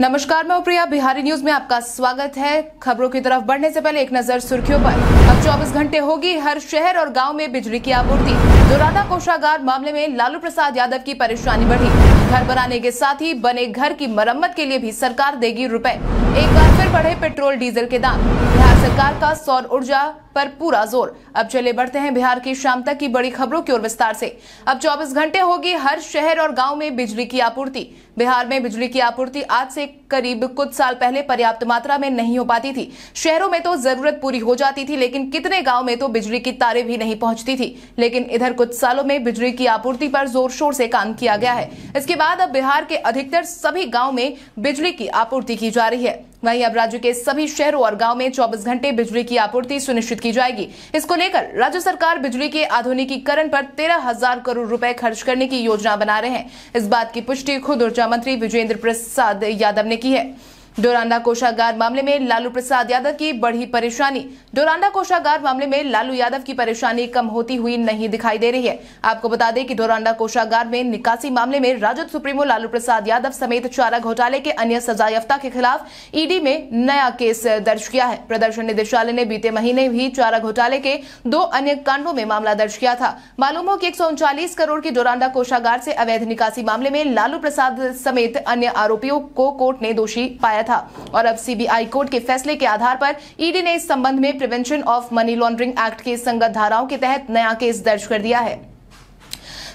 नमस्कार मैं उप्रिया बिहारी न्यूज में आपका स्वागत है खबरों की तरफ बढ़ने से पहले एक नजर सुर्खियों पर अब 24 घंटे होगी हर शहर और गांव में बिजली की आपूर्ति दुराना कोषागार मामले में लालू प्रसाद यादव की परेशानी बढ़ी घर बनाने के साथ ही बने घर की मरम्मत के लिए भी सरकार देगी रुपए एक बार फिर बढ़े पेट्रोल डीजल के दाम सरकार का सौर ऊर्जा पर पूरा जोर अब चले बढ़ते हैं बिहार की शाम तक की बड़ी खबरों की ओर विस्तार से अब 24 घंटे होगी हर शहर और गांव में बिजली की आपूर्ति बिहार में बिजली की आपूर्ति आज से करीब कुछ साल पहले पर्याप्त मात्रा में नहीं हो पाती थी शहरों में तो जरूरत पूरी हो जाती थी लेकिन कितने गाँव में तो बिजली की तारे भी नहीं पहुंचती थी लेकिन इधर कुछ सालों में बिजली की आपूर्ति पर जोर शोर से काम किया गया है इसके बाद अब बिहार के अधिकतर सभी गाँव में बिजली की आपूर्ति की जा रही है वहीं अब राज्य के सभी शहरों और गांव में 24 घंटे बिजली की आपूर्ति सुनिश्चित की जाएगी इसको लेकर राज्य सरकार बिजली के आधुनिकीकरण पर तेरह हजार करोड़ रुपए खर्च करने की योजना बना रहे हैं इस बात की पुष्टि खुद ऊर्जा मंत्री विजेंद्र प्रसाद यादव ने की है डोरांडा कोषागार मामले में लालू प्रसाद यादव की बढ़ी परेशानी डोरांडा कोषागार मामले में लालू यादव की परेशानी कम होती हुई नहीं दिखाई दे रही है आपको बता दें कि डोरांडा कोषागार में निकासी मामले में राजद सुप्रीमो लालू प्रसाद यादव समेत चारा घोटाले के अन्य सजायाफ्ता के खिलाफ ईडी में नया केस दर्ज किया है प्रदर्शन निदेशालय ने बीते महीने भी चारा घोटाले के दो अन्य कांडों में मामला दर्ज किया था मालूम हो कि एक करोड़ की डोरांडा कोषागार से अवैध निकासी मामले में लालू प्रसाद समेत अन्य आरोपियों को कोर्ट ने दोषी पाया था और अब सीबीआई कोर्ट के फैसले के आधार पर ईडी e ने इस संबंध में prevention of money laundering act के संगत धाराओं के तहत नया केस दर्ज कर दिया है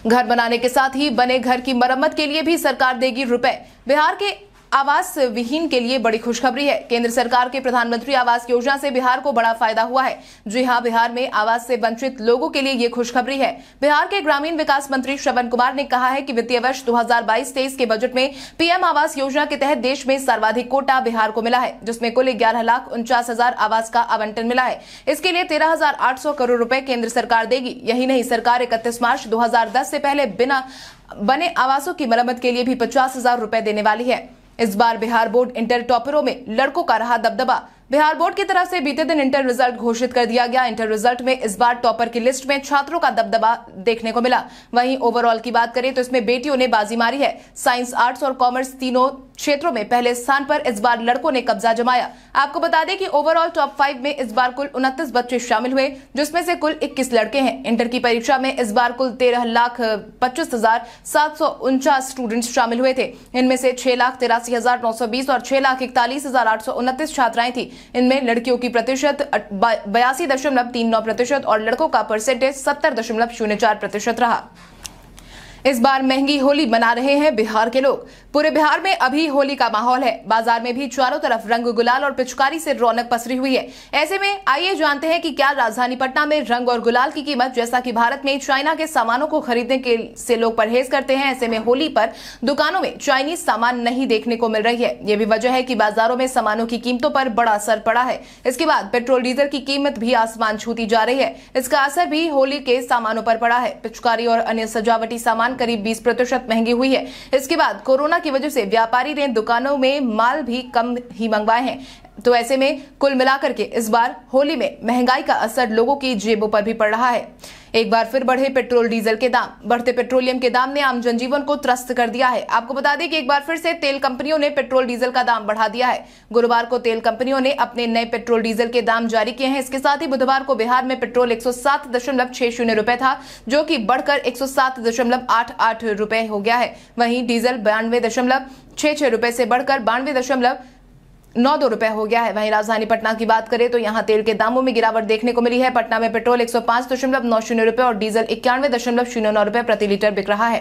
घर बनाने के साथ ही बने घर की मरम्मत के लिए भी सरकार देगी रुपए बिहार के आवास विहीन के लिए बड़ी खुशखबरी है केंद्र सरकार के प्रधानमंत्री आवास योजना से बिहार को बड़ा फायदा हुआ है जी हां बिहार में आवास से वंचित लोगों के लिए ये खुशखबरी है बिहार के ग्रामीण विकास मंत्री श्रवण कुमार ने कहा है कि वित्तीय वर्ष 2022-23 के बजट में पीएम आवास योजना के तहत देश में सर्वाधिक कोटा बिहार को मिला है जिसमें कुल ग्यारह लाख उनचास हजार आवास का आवंटन मिला है इसके लिए तेरह हजार आठ सौ करोड़ रूपए केंद्र सरकार देगी यही नहीं सरकार इकतीस मार्च दो से पहले बिना बने आवासों की मरम्मत के लिए भी पचास हजार रूपए देने वाली है इस बार बिहार बोर्ड इंटर टॉपरों में लड़कों का रहा दबदबा बिहार बोर्ड की तरफ से बीते दिन इंटर रिजल्ट घोषित कर दिया गया इंटर रिजल्ट में इस बार टॉपर की लिस्ट में छात्रों का दबदबा देखने को मिला वहीं ओवरऑल की बात करें तो इसमें बेटियों ने बाजी मारी है साइंस आर्ट्स और कॉमर्स तीनों क्षेत्रों में पहले स्थान पर इस बार लड़कों ने कब्जा जमाया आपको बता दें कि ओवरऑल टॉप फाइव में इस बार कुल उनतीस बच्चे शामिल हुए जिसमें से कुल इक्कीस लड़के हैं इंटर की परीक्षा में इस बार कुल तेरह लाख पच्चीस हजार सात सौ उनचास स्टूडेंट शामिल हुए थे इनमें से छह लाख तिरासी हजार नौ सौ बीस और छह लाख इकतालीस हजार आठ सौ उनतीस छात्राएं थी इनमें लड़कियों की प्रतिशत बयासी दशमलव तीन नौ प्रतिशत और लड़कों का परसेंटेज सत्तर दशमलव शून्य चार प्रतिशत रहा इस बार महंगी होली मना रहे हैं बिहार के लोग पूरे बिहार में अभी होली का माहौल है बाजार में भी चारों तरफ रंग गुलाल और पिचकारी से रौनक पसरी हुई है ऐसे में आइए जानते हैं कि क्या राजधानी पटना में रंग और गुलाल की कीमत जैसा कि भारत में चाइना के सामानों को खरीदने के से लोग परहेज करते हैं ऐसे में होली पर दुकानों में चाइनीज सामान नहीं देखने को मिल रही है ये भी वजह है की बाजारों में सामानों की कीमतों पर बड़ा असर पड़ा है इसके बाद पेट्रोल डीजल की कीमत भी आसमान छूती जा रही है इसका असर भी होली के सामानों पर पड़ा है पिचकारी और अन्य सजावटी सामान दौरान करीब बीस प्रतिशत महंगी हुई है इसके बाद कोरोना की वजह से व्यापारी ने दुकानों में माल भी कम ही मंगवाए हैं तो ऐसे में कुल मिलाकर के इस बार होली में महंगाई का असर लोगों की जेबों पर भी पड़ रहा है एक बार फिर बढ़े पेट्रोल डीजल के दाम बढ़ते पेट्रोलियम के दाम ने आम जनजीवन को त्रस्त कर दिया है आपको बता दें कि एक बार फिर से तेल कंपनियों ने पेट्रोल डीजल का दाम बढ़ा दिया है गुरुवार को तेल कंपनियों ने अपने नए पेट्रोल डीजल के दाम जारी किए हैं इसके साथ ही बुधवार को बिहार में पेट्रोल एक सौ था जो की बढ़कर एक सौ हो गया है वहीं डीजल बयानवे दशमलव छह छह रुपए से बढ़कर बानवे दशमलव नौ दो रुपए हो गया है वहीं राजधानी पटना की बात करें तो यहां तेल के दामों में गिरावट देखने को मिली है पटना में पेट्रोल एक सौ पांच दशमलव नौ शून्य रुपए और डीजल इक्यानवे दशमलव शून्य नौ रुपए प्रति लीटर बिक रहा है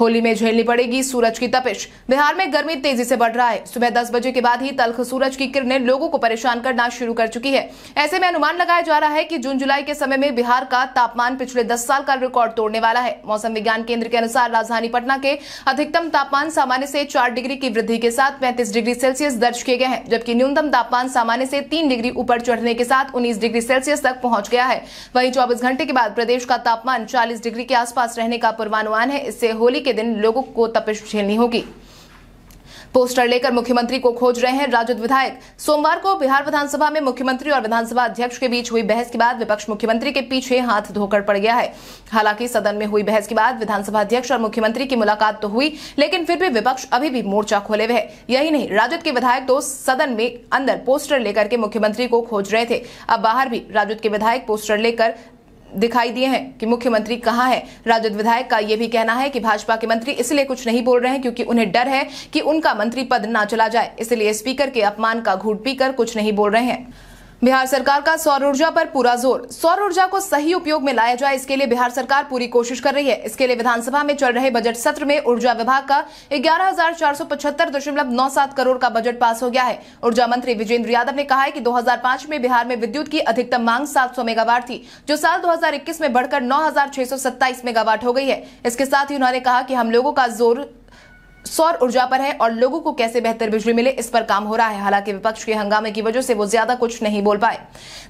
होली में झेलनी पड़ेगी सूरज की तपिश बिहार में गर्मी तेजी से बढ़ रहा है सुबह दस बजे के बाद ही तल्ख सूरज की किरणें लोगों को परेशान करना शुरू कर चुकी है ऐसे में अनुमान लगाया जा रहा है की जून जुलाई के समय में बिहार का तापमान पिछले दस साल का रिकॉर्ड तोड़ने वाला है मौसम विज्ञान केंद्र के अनुसार राजधानी पटना के अधिकतम तापमान सामान्य से चार डिग्री की वृद्धि के साथ पैंतीस डिग्री सेल्सियस दर्ज किए गए हैं जबकि न्यूनतम तापमान सामान्य से तीन डिग्री ऊपर चढ़ने के साथ उन्नीस डिग्री सेल्सियस तक पहुंच गया है वहीं चौबीस घंटे के बाद प्रदेश का तापमान चालीस डिग्री के आसपास रहने का पूर्वानुमान है इससे होली के दिन लोगों को तपिश झेलनी होगी पोस्टर लेकर मुख्यमंत्री को खोज रहे हैं राजद विधायक सोमवार को बिहार विधानसभा में मुख्यमंत्री और विधानसभा अध्यक्ष के बीच हुई बहस के बाद विपक्ष मुख्यमंत्री के पीछे हाथ धोकर पड़ गया है हालांकि सदन में हुई बहस के बाद विधानसभा अध्यक्ष और मुख्यमंत्री की मुलाकात तो हुई लेकिन फिर भी विपक्ष अभी भी मोर्चा खोले हुए है यही नहीं राजद के विधायक तो सदन में अंदर पोस्टर लेकर के मुख्यमंत्री को खोज रहे थे अब बाहर भी राजद के विधायक पोस्टर लेकर दिखाई दिए हैं कि मुख्यमंत्री कहाँ है राजद विधायक का यह भी कहना है कि भाजपा के मंत्री इसलिए कुछ नहीं बोल रहे हैं क्योंकि उन्हें डर है कि उनका मंत्री पद ना चला जाए इसलिए स्पीकर के अपमान का घूट पीकर कुछ नहीं बोल रहे हैं बिहार सरकार का सौर ऊर्जा पर पूरा जोर सौर ऊर्जा को सही उपयोग में लाया जाए इसके लिए बिहार सरकार पूरी कोशिश कर रही है इसके लिए विधानसभा में चल रहे बजट सत्र में ऊर्जा विभाग का ग्यारह करोड़ का बजट पास हो गया है ऊर्जा मंत्री विजेंद्र यादव ने कहा है कि 2005 में बिहार में विद्युत की अधिकतम मांग 700 मेगावाट थी जो साल दो में बढ़कर नौ मेगावाट हो गई है इसके साथ ही उन्होंने कहा कि हम लोगों का जोर सौर ऊर्जा पर है और लोगों को कैसे बेहतर बिजली मिले इस पर काम हो रहा है हालांकि विपक्ष के हंगामे की वजह से वो ज्यादा कुछ नहीं बोल पाए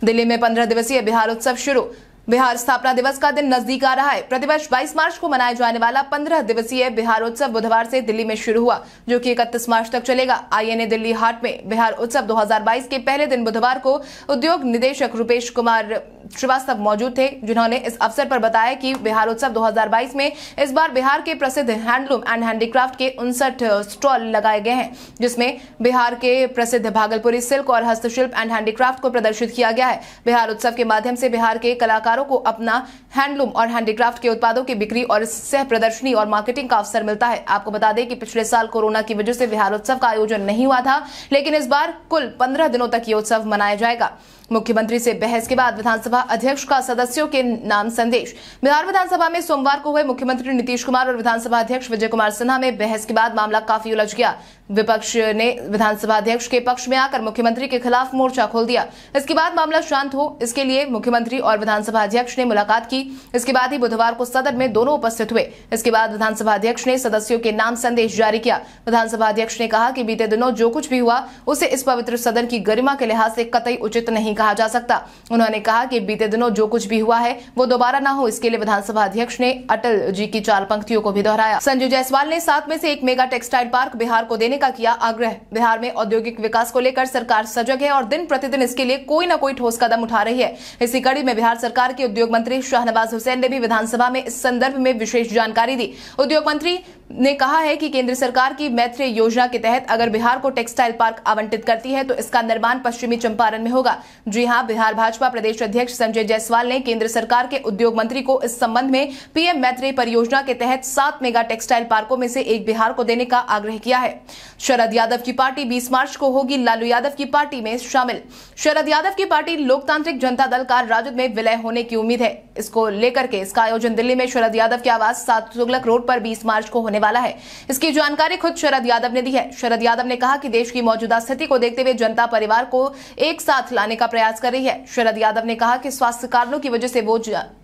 दिल्ली में पंद्रह दिवसीय बिहार उत्सव शुरू बिहार स्थापना दिवस का दिन नजदीक आ रहा है प्रतिवर्ष 22 मार्च को मनाया जाने वाला 15 दिवसीय बिहार उत्सव बुधवार से दिल्ली में शुरू हुआ जो कि 31 मार्च तक चलेगा आईएनए दिल्ली हाट में बिहार उत्सव 2022 के पहले दिन बुधवार को उद्योग निदेशक रुपेश कुमार श्रीवास्तव मौजूद थे जिन्होंने इस अवसर पर बताया कि बिहार उत्सव 2022 में इस बार बिहार के प्रसिद्ध हैंडलूम एंड हैंडीक्राफ्ट के उनसठ स्टॉल लगाए गए हैं जिसमें बिहार के प्रसिद्ध भागलपुरी सिल्क और हस्तशिल्प एंड हैंडीक्राफ्ट को प्रदर्शित किया गया है बिहार उत्सव के माध्यम से बिहार के कलाकारों को अपना हैंडलूम और हैंडीक्राफ्ट के उत्पादों की बिक्री और सह प्रदर्शनी और मार्केटिंग का अवसर मिलता है आपको बता दें कि पिछले साल कोरोना की वजह से बिहार उत्सव का आयोजन नहीं हुआ था लेकिन इस बार कुल पंद्रह दिनों तक ये उत्सव मनाया जाएगा मुख्यमंत्री से बहस के बाद विधानसभा अध्यक्ष का सदस्यों के नाम संदेश बिहार विधानसभा में सोमवार को हुए मुख्यमंत्री नीतीश कुमार और विधानसभा अध्यक्ष विजय कुमार सिन्हा में बहस के बाद मामला काफी उलझ गया विपक्ष ने विधानसभा अध्यक्ष के पक्ष में आकर मुख्यमंत्री के खिलाफ मोर्चा खोल दिया इसके बाद मामला शांत हो इसके लिए मुख्यमंत्री और विधानसभा अध्यक्ष ने मुलाकात की इसके बाद ही बुधवार को सदन में दोनों उपस्थित हुए इसके बाद विधानसभा अध्यक्ष ने सदस्यों के नाम संदेश जारी किया विधानसभा अध्यक्ष ने कहा कि बीते दिनों जो कुछ भी हुआ उसे इस पवित्र सदन की गरिमा के लिहाज से कतई उचित नहीं कहा जा सकता उन्होंने कहा कि बीते दिनों जो कुछ भी हुआ है वो दोबारा ना हो इसके लिए विधानसभा अध्यक्ष ने अटल जी की चार पंक्तियों को भी दोहराया संजू जायसवाल ने सात में से एक मेगा टेक्सटाइल पार्क बिहार को देने का किया आग्रह बिहार में औद्योगिक विकास को लेकर सरकार सजग है और दिन प्रतिदिन इसके लिए कोई न कोई ठोस कदम उठा रही है इसी कड़ी में बिहार सरकार के उद्योग मंत्री शाहनवाज हुसैन ने भी विधानसभा में इस संदर्भ में विशेष जानकारी दी उद्योग मंत्री ने कहा है कि केंद्र सरकार की मैत्री योजना के तहत अगर बिहार को टेक्सटाइल पार्क आवंटित करती है तो इसका निर्माण पश्चिमी चंपारण में होगा जी हां बिहार भाजपा प्रदेश अध्यक्ष संजय जायसवाल ने केंद्र सरकार के उद्योग मंत्री को इस संबंध में पीएम मैत्री परियोजना के तहत सात मेगा टेक्सटाइल पार्कों में से एक बिहार को देने का आग्रह किया है शरद यादव की पार्टी बीस मार्च को होगी लालू यादव की पार्टी में शामिल शरद यादव की पार्टी लोकतांत्रिक जनता दल का राजद में विलय होने की उम्मीद है इसको लेकर के इसका आयोजन दिल्ली में शरद यादव के आवास सात तुगलक रोड पर 20 मार्च को होने वाला है इसकी जानकारी खुद शरद यादव ने दी है शरद यादव ने कहा कि देश की मौजूदा स्थिति को देखते हुए जनता परिवार को एक साथ लाने का प्रयास कर रही है शरद यादव ने कहा कि स्वास्थ्य कारणों की वजह से वो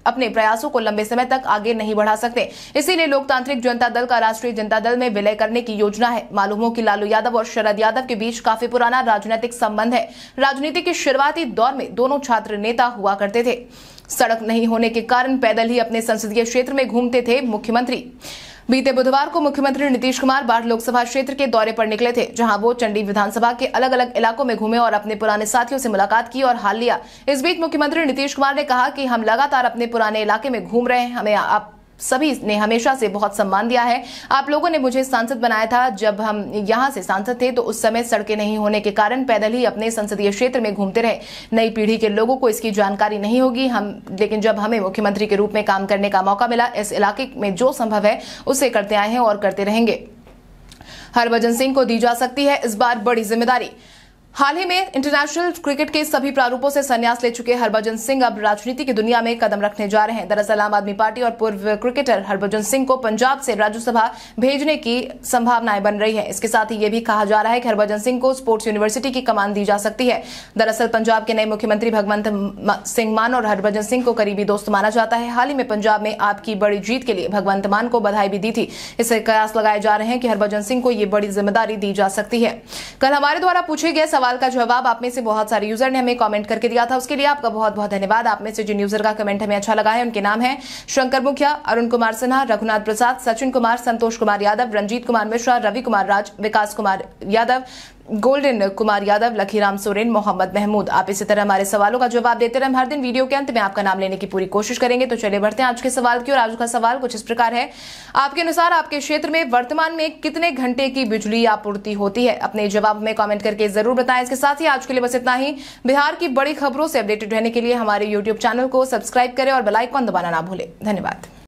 अपने प्रयासों को लंबे समय तक आगे नहीं बढ़ा सकते इसीलिए लोकतांत्रिक जनता दल का राष्ट्रीय जनता दल में विलय करने की योजना है मालूम हो कि लालू यादव और शरद यादव के बीच काफी पुराना राजनीतिक संबंध है राजनीति के शुरुआती दौर में दोनों छात्र नेता हुआ करते थे सड़क नहीं होने के कारण पैदल ही अपने संसदीय क्षेत्र में घूमते थे मुख्यमंत्री बीते बुधवार को मुख्यमंत्री नीतीश कुमार बाढ़ लोकसभा क्षेत्र के दौरे पर निकले थे जहां वो चंडी विधानसभा के अलग अलग इलाकों में घूमे और अपने पुराने साथियों से मुलाकात की और हाल लिया इस बीच मुख्यमंत्री नीतीश कुमार ने कहा कि हम लगातार अपने पुराने इलाके में घूम रहे हैं हमें आप सभी ने हमेशा से बहुत सम्मान दिया है आप लोगों ने मुझे सांसद बनाया था जब हम यहाँ से सांसद थे तो उस समय सड़कें नहीं होने के कारण पैदल ही अपने संसदीय क्षेत्र में घूमते रहे नई पीढ़ी के लोगों को इसकी जानकारी नहीं होगी हम लेकिन जब हमें मुख्यमंत्री के रूप में काम करने का मौका मिला इस इलाके में जो संभव है उसे करते आए हैं और करते रहेंगे हरभजन सिंह को दी जा सकती है इस बार बड़ी जिम्मेदारी हाल ही में इंटरनेशनल क्रिकेट के सभी प्रारूपों से संन्यास ले चुके हरभजन सिंह अब राजनीति की दुनिया में कदम रखने जा रहे हैं दरअसल आम आदमी पार्टी और पूर्व क्रिकेटर हरभजन सिंह को पंजाब से राज्यसभा भेजने की संभावनाएं बन रही है इसके साथ ही ये भी कहा जा रहा है कि हरभजन सिंह को स्पोर्ट्स यूनिवर्सिटी की कमान दी जा सकती है दरअसल पंजाब के नए मुख्यमंत्री भगवंत सिंह मान और हरभजन सिंह को करीबी दोस्त माना जाता है हाल ही में पंजाब में आपकी बड़ी जीत के लिए भगवंत मान को बधाई भी दी थी इससे कयास लगाए जा रहे हैं कि हरभजन सिंह को ये बड़ी जिम्मेदारी दी जा सकती है कल हमारे द्वारा पूछे गए सवाल का जवाब आप में से बहुत सारे यूजर ने हमें कमेंट करके दिया था उसके लिए आपका बहुत बहुत धन्यवाद आप में से जिन यूजर का कमेंट हमें अच्छा लगा है उनके नाम है शंकर मुखिया अरुण कुमार सिन्हा रघुनाथ प्रसाद सचिन कुमार संतोष कुमार यादव रंजीत कुमार मिश्रा रवि कुमार राज विकास कुमार यादव गोल्डन कुमार यादव लखीराम सोरेन मोहम्मद महमूद आप इसी तरह हमारे सवालों का जवाब देते रहे हम हर दिन वीडियो के अंत में आपका नाम लेने की पूरी कोशिश करेंगे तो चलिए बढ़ते हैं आज के सवाल की और आज का सवाल कुछ इस प्रकार है आपके अनुसार आपके क्षेत्र में वर्तमान में कितने घंटे की बिजली आपूर्ति होती है अपने जवाब में कॉमेंट करके जरूर बताएं इसके साथ ही आज के लिए बस इतना ही बिहार की बड़ी खबरों से अपडेटेड रहने के लिए हमारे यूट्यूब चैनल को सब्सक्राइब करें और बेलाइकॉन दबाना ना भूलें धन्यवाद